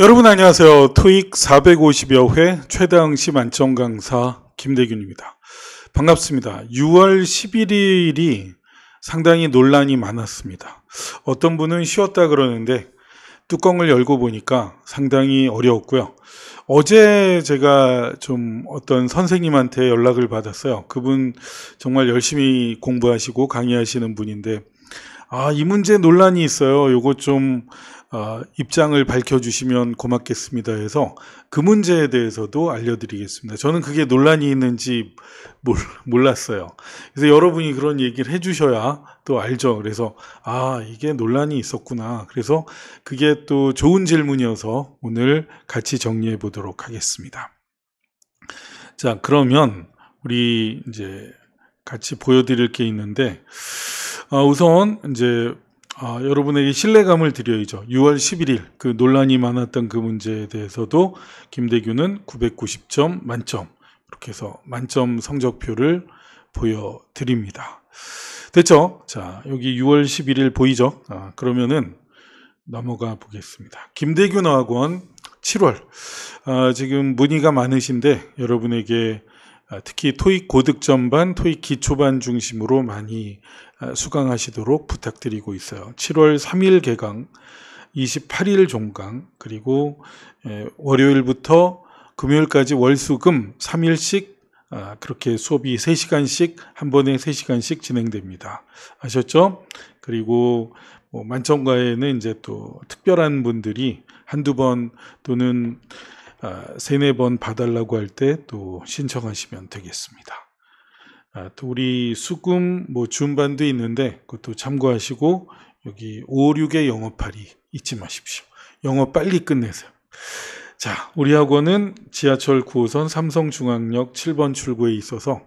여러분 안녕하세요. 토익 450여 회 최다응시 만점 강사 김대균입니다. 반갑습니다. 6월 11일이 상당히 논란이 많았습니다. 어떤 분은 쉬었다 그러는데 뚜껑을 열고 보니까 상당히 어려웠고요. 어제 제가 좀 어떤 선생님한테 연락을 받았어요. 그분 정말 열심히 공부하시고 강의하시는 분인데, 아, 이 문제 논란이 있어요. 요거 좀, 어, 입장을 밝혀주시면 고맙겠습니다 해서 그 문제에 대해서도 알려드리겠습니다. 저는 그게 논란이 있는지 몰, 랐어요 그래서 여러분이 그런 얘기를 해주셔야 또 알죠. 그래서 아 이게 논란이 있었구나. 그래서 그게 또 좋은 질문이어서 오늘 같이 정리해 보도록 하겠습니다. 자 그러면 우리 이제 같이 보여드릴 게 있는데 어, 우선 이제 아, 여러분에게 신뢰감을 드려야죠. 6월 11일 그 논란이 많았던 그 문제에 대해서도 김대규는 990점 만점 이렇게 해서 만점 성적표를 보여드립니다. 됐죠? 자, 여기 6월 11일 보이죠? 아, 그러면은 넘어가 보겠습니다. 김대균 어학원 7월. 아, 지금 문의가 많으신데 여러분에게 아, 특히 토익 고득점반, 토익 기초반 중심으로 많이 아, 수강하시도록 부탁드리고 있어요. 7월 3일 개강, 28일 종강, 그리고 예, 월요일부터 금요일까지 월수금 3일씩 아, 그렇게 수업이 3시간씩 한 번에 3시간씩 진행됩니다. 아셨죠? 그리고 뭐 만점가에는 이제 또 특별한 분들이 한두 번 또는 아, 세네 번 봐달라고 할 때 또 신청하시면 되겠습니다. 아, 또 우리 수금 뭐 준반도 있는데 그것도 참고하시고 여기 5, 6의 영업팔이 잊지 마십시오. 영업 빨리 끝내세요. 자, 우리 학원은 지하철 9호선 삼성중앙역 7번 출구에 있어서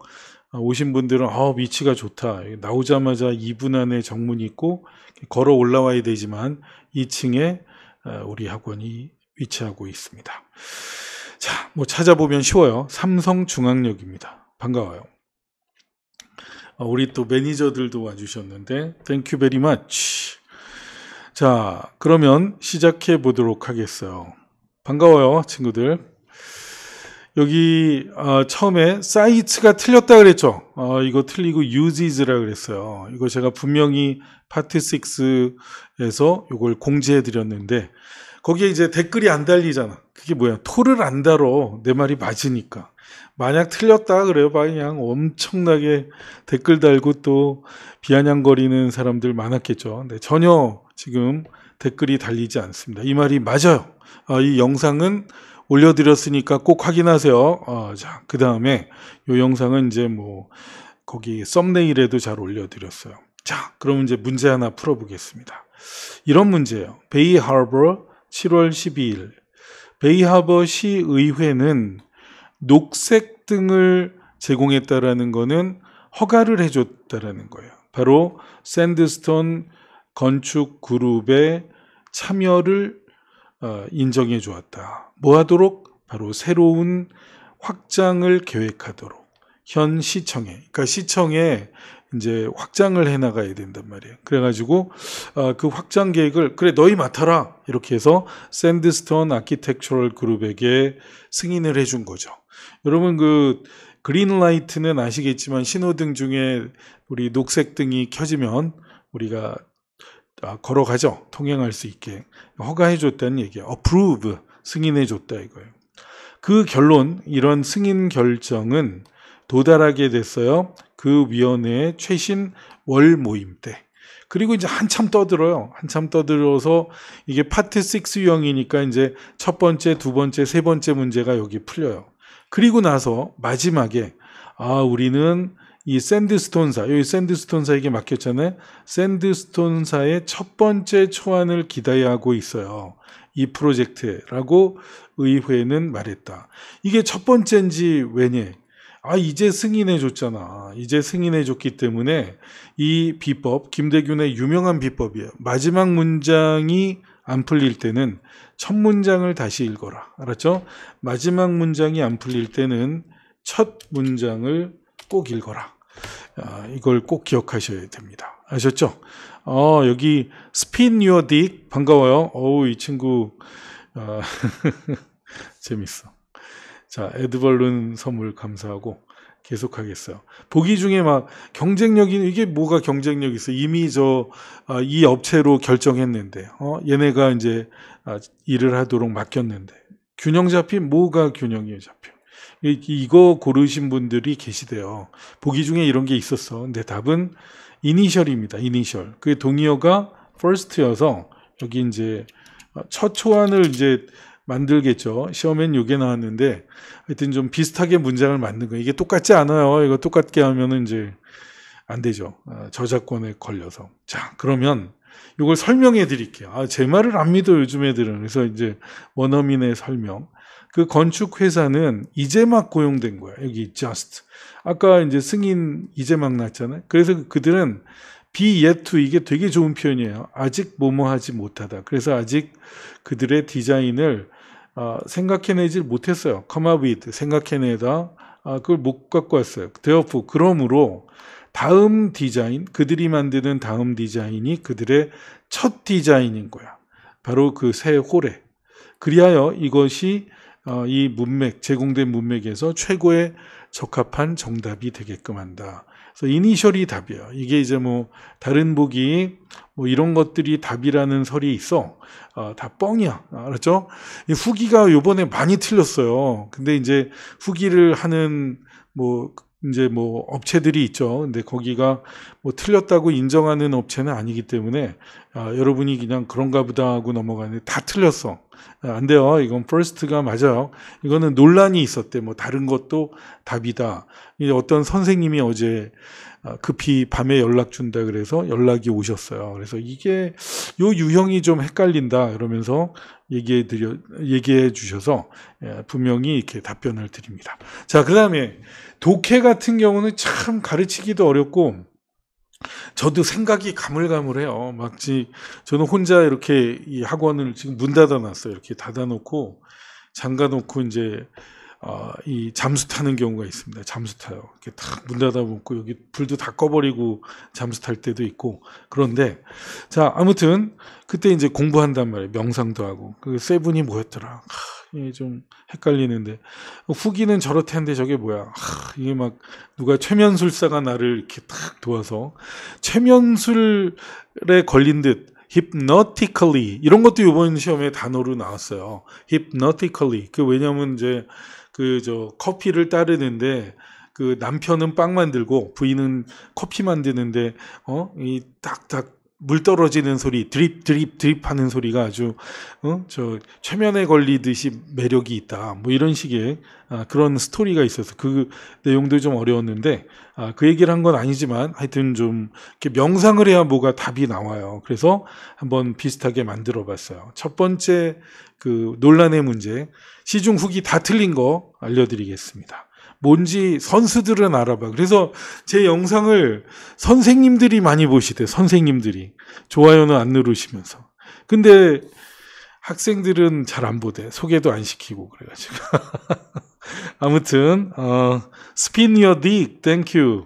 아, 오신 분들은 아, 위치가 좋다. 나오자마자 2분 안에 정문이 있고 걸어 올라와야 되지만 2층에 우리 학원이 위치하고 있습니다. 자, 뭐 찾아보면 쉬워요. 삼성중앙역입니다. 반가워요. 아, 우리 또 매니저들도 와주셨는데 땡큐 베리 마치 자 그러면 시작해 보도록 하겠어요 반가워요 친구들 여기 어, 처음에 사이트가 틀렸다 그랬죠 어, 이거 틀리고 uses라 그랬어요 이거 제가 분명히 파트 6에서 이걸 공지해 드렸는데 거기에 이제 댓글이 안 달리잖아. 그게 뭐야? 토를 안 달어. 내 말이 맞으니까. 만약 틀렸다 그래요. 그냥 엄청나게 댓글 달고 또 비아냥거리는 사람들 많았겠죠. 근데 네, 전혀 지금 댓글이 달리지 않습니다. 이 말이 맞아요. 아, 이 영상은 올려드렸으니까 꼭 확인하세요. 아, 자, 그 다음에 이 영상은 이제 뭐 거기 썸네일에도 잘 올려드렸어요. 자, 그럼 이제 문제 하나 풀어보겠습니다. 이런 문제예요. 베이 하버 7월 12일 베이하버 시의회는 녹색 등을 제공했다라는 것은 허가를 해줬다라는 거예요. 바로 샌드스톤 건축 그룹의 참여를 어, 인정해 주었다. 뭐 하도록? 바로 새로운 확장을 계획하도록. 현 시청에, 그러니까 시청에 이제 확장을 해 나가야 된단 말이에요. 그래가지고 아, 그 확장 계획을 그래 너희 맡아라 이렇게 해서 샌드스톤 아키텍처럴 그룹에게 승인을 해준 거죠. 여러분 그 그린라이트는 아시겠지만 신호등 중에 우리 녹색등이 켜지면 우리가 아, 걸어가죠. 통행할 수 있게 허가해줬다는 얘기야. approve 승인해줬다 이거예요. 그 결론 이런 승인 결정은 도달하게 됐어요. 그 위원회의 최신 월 모임 때. 그리고 이제 한참 떠들어요. 한참 떠들어서 이게 파트 6형이니까 이제 첫 번째, 두 번째, 세 번째 문제가 여기 풀려요. 그리고 나서 마지막에 아, 우리는 이 샌드스톤사, 여기 샌드스톤사에게 맡겼잖아요. 샌드스톤사의 첫 번째 초안을 기대하고 있어요. 이 프로젝트라고 의회는 말했다. 이게 첫 번째인지 왜냐? 아, 이제 승인해 줬잖아. 이제 승인해 줬기 때문에 이 비법, 김대균의 유명한 비법이에요. 마지막 문장이 안 풀릴 때는 첫 문장을 다시 읽어라. 알았죠? 마지막 문장이 안 풀릴 때는 첫 문장을 꼭 읽어라. 아, 이걸 꼭 기억하셔야 됩니다. 아셨죠? 어, 여기 스핀 유어 딕 반가워요. 어우, 이 친구 아, 재밌어. 자, 에드벌룬 선물 감사하고 계속하겠어요. 보기 중에 막 경쟁력이 이게 뭐가 경쟁력 이 있어? 이미 저이 아, 업체로 결정했는데, 어? 얘네가 이제 아, 일을 하도록 맡겼는데 균형 잡힌 뭐가 균형이 잡혀? 이거 고르신 분들이 계시대요. 보기 중에 이런 게 있었어. 근데 답은 이니셜입니다. 이니셜. 그게 동의어가 first여서 여기 이제 아, 첫 초안을 이제 만들겠죠. 시험엔 요게 나왔는데 하여튼 좀 비슷하게 문장을 만든 거예요. 이게 똑같지 않아요. 이거 똑같게 하면 이제 안 되죠. 아, 저작권에 걸려서. 자, 그러면 이걸 설명해 드릴게요. 아, 제 말을 안 믿어 요즘 애들은. 그래서 이제 원어민의 설명. 그 건축 회사는 이제 막 고용된 거야. 여기 just. 아까 이제 승인 이제 막 났잖아요. 그래서 그들은 비 e y 이게 되게 좋은 표현이에요. 아직 뭐뭐 하지 못하다. 그래서 아직 그들의 디자인을 아, 생각해내질 못했어요. come up with, 생각해내다. 아, 그걸 못 갖고 왔어요. 대어프 그러므로 다음 디자인, 그들이 만드는 다음 디자인이 그들의 첫 디자인인 거야. 바로 그 새 홀에. 그리하여 이것이 어, 이 문맥, 제공된 문맥에서 최고의 적합한 정답이 되게끔 한다. 그래서 이니셜이 답이에요. 이게 이제 뭐 다른 보기 뭐 이런 것들이 답이라는 설이 있어. 어, 다 뻥이야. 아, 알았죠? 이 후기가 요번에 많이 틀렸어요. 근데 이제 후기를 하는 뭐 이제 뭐 업체들이 있죠. 근데 거기가 뭐 틀렸다고 인정하는 업체는 아니기 때문에 아, 여러분이 그냥 그런가 보다 하고 넘어가는데 다 틀렸어. 아, 안 돼요. 이건 퍼스트가 맞아요. 이거는 논란이 있었대. 뭐 다른 것도 답이다. 이제 어떤 선생님이 어제 아, 급히 밤에 연락 준다 그래서 연락이 오셨어요. 그래서 이게 요 유형이 좀 헷갈린다 이러면서 얘기해 드려 얘기해 주셔서 예, 분명히 이렇게 답변을 드립니다. 자, 그다음에 독해 같은 경우는 참 가르치기도 어렵고 저도 생각이 가물가물해요. 막지 저는 혼자 이렇게 이 학원을 지금 문 닫아 놨어요. 이렇게 닫아 놓고 잠가 놓고 이제 어, 이 잠수 타는 경우가 있습니다. 잠수 타요. 이렇게 탁 문 닫아먹고 여기 불도 다 꺼버리고 잠수 탈 때도 있고 그런데 자 아무튼 그때 이제 공부한단 말이에요. 명상도 하고 그 세븐이 뭐였더라. 하, 좀 헷갈리는데 후기는 저렇텐데 저게 뭐야? 하, 이게 막 누가 최면술사가 나를 이렇게 탁 도와서 최면술에 걸린 듯 hypnotically 이런 것도 이번 시험에 단어로 나왔어요. hypnotically 그 왜냐면 이제 그저 커피를 따르는데 그 남편은 빵 만들고 부인은 커피 만드는데 어 이 딱딱 물 떨어지는 소리 드립 드립 드립 하는 소리가 아주 어? 저 최면에 걸리듯이 매력이 있다 뭐 이런 식의 아, 그런 스토리가 있어서 그 내용들이 좀 어려웠는데 아, 그 얘기를 한 건 아니지만 하여튼 좀 이렇게 명상을 해야 뭐가 답이 나와요. 그래서 한번 비슷하게 만들어 봤어요. 첫 번째 그 논란의 문제 시중 후기 다 틀린 거 알려드리겠습니다. 뭔지 선수들은 알아봐. 그래서 제 영상을 선생님들이 많이 보시대. 선생님들이 좋아요는 안 누르시면서. 근데 학생들은 잘 안 보대. 소개도 안 시키고 그래가지고. 아무튼 어, 스피니 i 딕 땡큐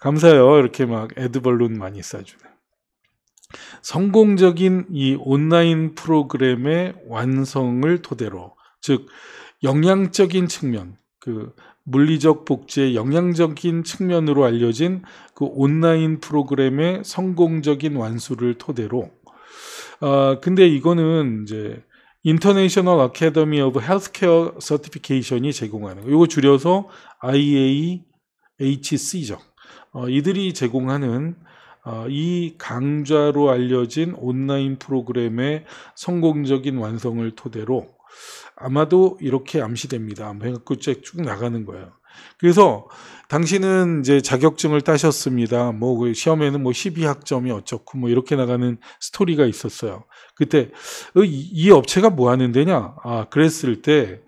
감사요 해 이렇게 막 에드벌룬 많이 쏴주네 성공적인 이 온라인 프로그램의 완성을 토대로 즉영양적인 측면 그 물리적 복제영양적인 측면으로 알려진 그 온라인 프로그램의 성공적인 완수를 토대로 아 근데 이거는 이제 인터내셔널 아카데미 오브 헬스케어 서티피케이션이 제공하는 거. 이거 줄여서 IAHC죠. 어, 이들이 제공하는 어, 이 강좌로 알려진 온라인 프로그램의 성공적인 완성을 토대로 아마도 이렇게 암시됩니다. 해갖고 쭉 나가는 거예요. 그래서 당신은 이제 자격증을 따셨습니다. 뭐 그 시험에는 뭐 12학점이 어쩌고 뭐 이렇게 나가는 스토리가 있었어요. 그때 어, 이, 업체가 뭐 하는 데냐? 아, 그랬을 때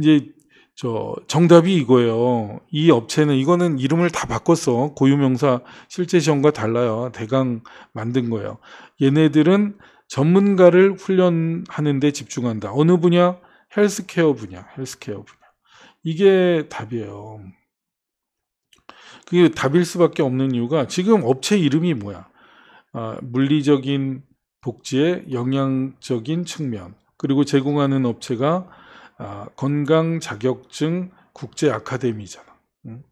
이제 저 정답이 이거예요. 이 업체는 이거는 이름을 다 바꿨어. 고유명사 실제 시험과 달라요. 대강 만든 거예요. 얘네들은 전문가를 훈련하는 데 집중한다. 어느 분야? 헬스케어 분야. 헬스케어 분야. 이게 답이에요. 그게 답일 수밖에 없는 이유가 지금 업체 이름이 뭐야? 아, 물리적인 복지의 영향적인 측면 그리고 제공하는 업체가 아, 건강 자격증 국제 아카데미잖아. 응?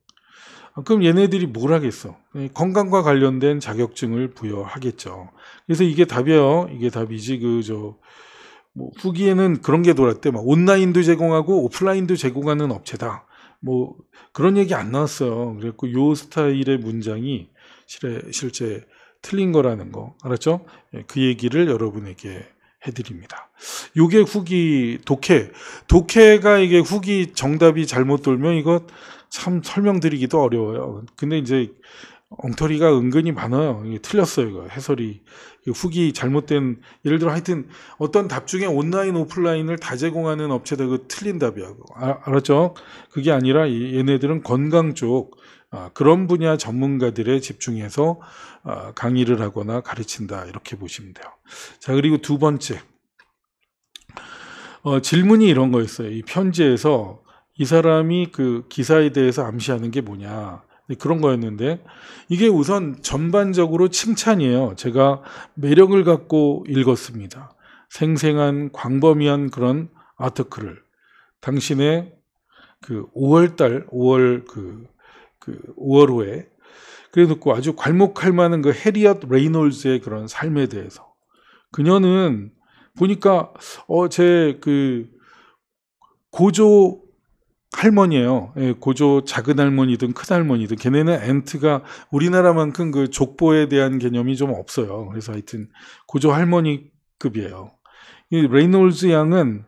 아, 그럼 얘네들이 뭘 하겠어? 예, 건강과 관련된 자격증을 부여하겠죠. 그래서 이게 답이에요. 이게 답이지 그저 뭐 후기에는 그런 게 돌았대. 막 온라인도 제공하고 오프라인도 제공하는 업체다. 뭐 그런 얘기 안 나왔어요. 그래갖고 요 스타일의 문장이 실에, 실제 틀린 거라는 거 알았죠? 예, 그 얘기를 여러분에게 해드립니다. 요게 후기 독해. 독해가 이게 후기 정답이 잘못 돌면 이거 참 설명드리기도 어려워요. 근데 이제 엉터리가 은근히 많아요. 이게 틀렸어요, 이거. 해설이. 이거 후기 잘못된, 예를 들어 하여튼 어떤 답 중에 온라인, 오프라인을 다 제공하는 업체다. 그 틀린 답이야. 아, 알았죠? 그게 아니라 이, 얘네들은 건강 쪽, 아, 그런 분야 전문가들에 집중해서 아, 강의를 하거나 가르친다. 이렇게 보시면 돼요. 자, 그리고 두 번째. 어, 질문이 이런 거였어요. 이 편지에서 이 사람이 그 기사에 대해서 암시하는 게 뭐냐. 네, 그런 거였는데 이게 우선 전반적으로 칭찬이에요. 제가 매력을 갖고 읽었습니다. 생생한 광범위한 그런 아트클을 당신의 그 5월달 5월 그, 그 5월 후에 그래 놓고 아주 괄목할 만한 그 해리엇 레이놀즈의 그런 삶에 대해서 그녀는 보니까 어 제 그 고조 할머니예요. 예, 고조 작은 할머니든 큰 할머니든 걔네는 엔트가 우리나라만큼 그 족보에 대한 개념이 좀 없어요. 그래서 하여튼 고조 할머니급이에요. 이 레이놀즈 양은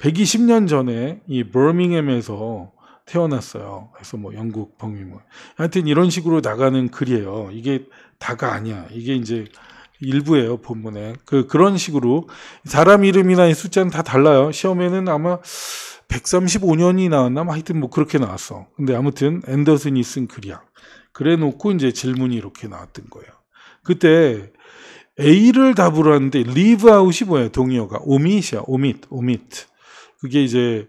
120년 전에 이 버밍햄에서 태어났어요. 그래서 뭐 영국 범위물 하여튼 이런 식으로 나가는 글이에요. 이게 다가 아니야. 이게 이제 일부예요 본문에 그 그런 식으로 사람 이름이나 숫자는 다 달라요 시험에는 아마 135년이 나왔나? 하여튼 뭐 그렇게 나왔어. 근데 아무튼 앤더슨이 쓴 글이야. 그래 놓고 이제 질문이 이렇게 나왔던 거예요. 그때 A를 답으로 하는데 leave out이 뭐야 동의어가 omit이야. omit, omit. 그게 이제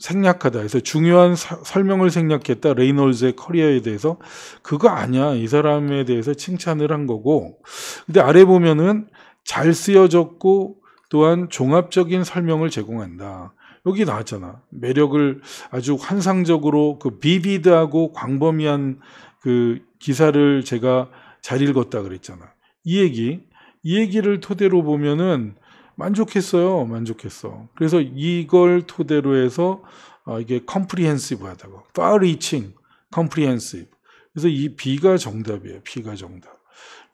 생략하다 해서 중요한 사, 설명을 생략했다 레이놀즈의 커리어에 대해서 그거 아니야 이 사람에 대해서 칭찬을 한 거고 근데 아래 보면은 잘 쓰여졌고 또한 종합적인 설명을 제공한다 여기 나왔잖아. 매력을 아주 환상적으로 그 비비드하고 광범위한 그 기사를 제가 잘 읽었다 그랬잖아. 이 얘기, 이 얘기를 토대로 보면은 만족했어요. 만족했어. 그래서 이걸 토대로 해서 어, 이게 컴프리헨시브하다고. far-reaching, comprehensive. 그래서 이 B가 정답이에요. B가 정답.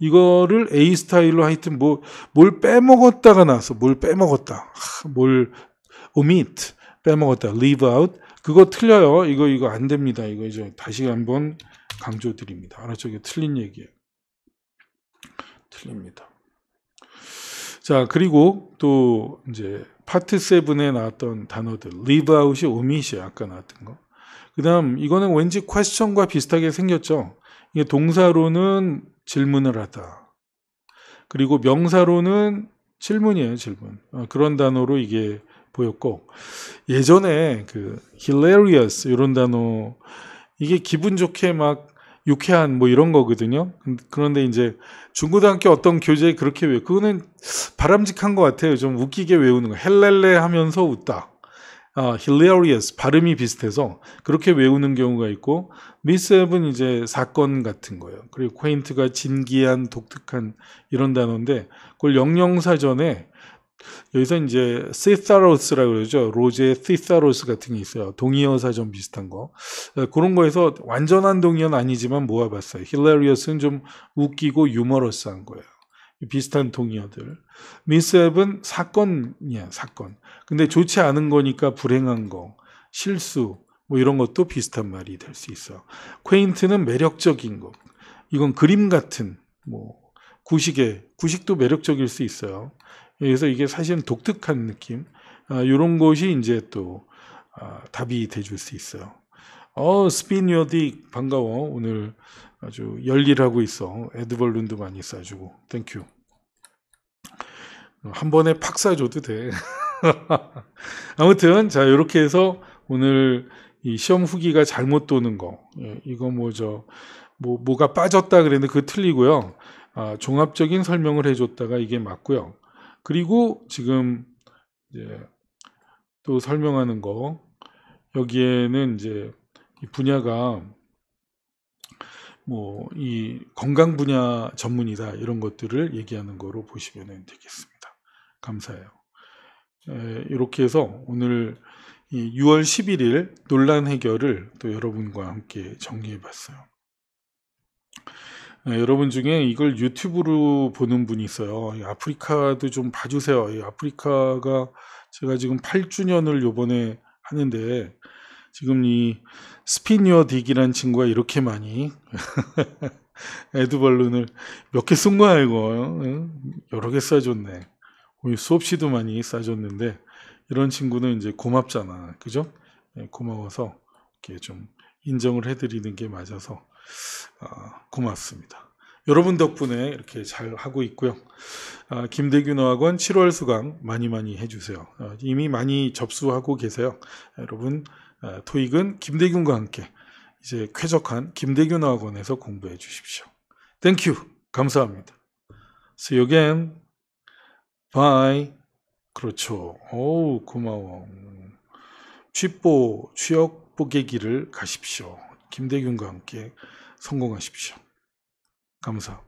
이거를 A 스타일로 하여튼 뭐, 뭘 빼먹었다가 나서 뭘 빼먹었다. 하, 뭘 omit 빼먹었다. leave out 그거 틀려요. 이거 이거 안 됩니다. 이거 이제 다시 한번 강조드립니다. 알았죠? 이게 틀린 얘기예요. 틀립니다. 자, 그리고 또 이제 파트 7에 나왔던 단어들 leave out이 omit이 아까 나왔던 거. 그다음 이거는 왠지 퀘스천과 비슷하게 생겼죠. 이게 동사로는 질문을 하다. 그리고 명사로는 질문이에요, 질문. 어, 그런 단어로 이게 보였고 예전에 그 hilarious 이런 단어 이게 기분 좋게 막 유쾌한 뭐 이런 거거든요. 그런데 이제 중고등학교 어떤 교재에 그렇게 외워. 그거는 바람직한 것 같아요. 좀 웃기게 외우는 거. 헬렐레 하면서 웃다. 아, hilarious 발음이 비슷해서 그렇게 외우는 경우가 있고 미스 앱은 이제 사건 같은 거예요. 그리고 퀘인트가 진기한 독특한 이런 단어인데 그걸 영영사전에 여기서 이제 시사로스라고 그러죠. 로제 시사로스 같은 게 있어요. 동의어 사좀 비슷한 거. 그런 거에서 완전한 동의어는 아니지만 모아봤어요. 힐라리어스는 좀 웃기고 유머러스한 거예요. 비슷한 동의어들. 미스앱은 사건이야, 사건. 근데 좋지 않은 거니까 불행한 거, 실수, 뭐 이런 것도 비슷한 말이 될 수 있어. 퀘인트는 매력적인 거. 이건 그림 같은, 뭐, 구식의 구식도 매력적일 수 있어요. 그래서 이게 사실은 독특한 느낌 아, 이런 것이 이제 또 아, 답이 돼줄 수 있어요. 어, 스피니어딕 반가워. 오늘 아주 열일하고 있어. 에드벌룬도 많이 쏴주고 땡큐. 한 번에 팍 싸줘도 돼. 아무튼 자 이렇게 해서 오늘 이 시험 후기가 잘못 도는 거 예, 이거 뭐 저뭐 뭐, 뭐가 빠졌다 그랬는데 그 틀리고요. 아, 종합적인 설명을 해줬다가 이게 맞고요. 그리고 지금 이제 또 설명하는 거 여기에는 이제 분야가 뭐 이 건강 분야 전문이다 이런 것들을 얘기하는 거로 보시면 되겠습니다. 감사해요. 에, 이렇게 해서 오늘 6월 11일 논란 해결을 또 여러분과 함께 정리해 봤어요. 네, 여러분 중에 이걸 유튜브로 보는 분이 있어요. 아프리카도 좀 봐주세요. 아프리카가 제가 지금 8주년을 요번에 하는데 지금 이 스피니어 딕이라는 친구가 이렇게 많이 에드벌룬을 몇 개 쓴 거야 이거 여러 개 싸줬네. 수없이도 많이 싸줬는데 이런 친구는 이제 고맙잖아. 그죠? 네, 고마워서 이렇게 좀 인정을 해드리는 게 맞아서 아, 고맙습니다. 여러분 덕분에 이렇게 잘 하고 있고요. 아, 김대균 어학원 7월 수강 많이 많이 해주세요. 아, 이미 많이 접수하고 계세요. 여러분 아, 토익은 김대균과 함께 이제 쾌적한 김대균 어학원에서 공부해 주십시오. 땡큐 감사합니다. See you again. Bye. 그렇죠. 오우 고마워. 취뽀 음, 취업 보게기를 가십시오. 김대균과 함께 성공하십시오. 감사합니다.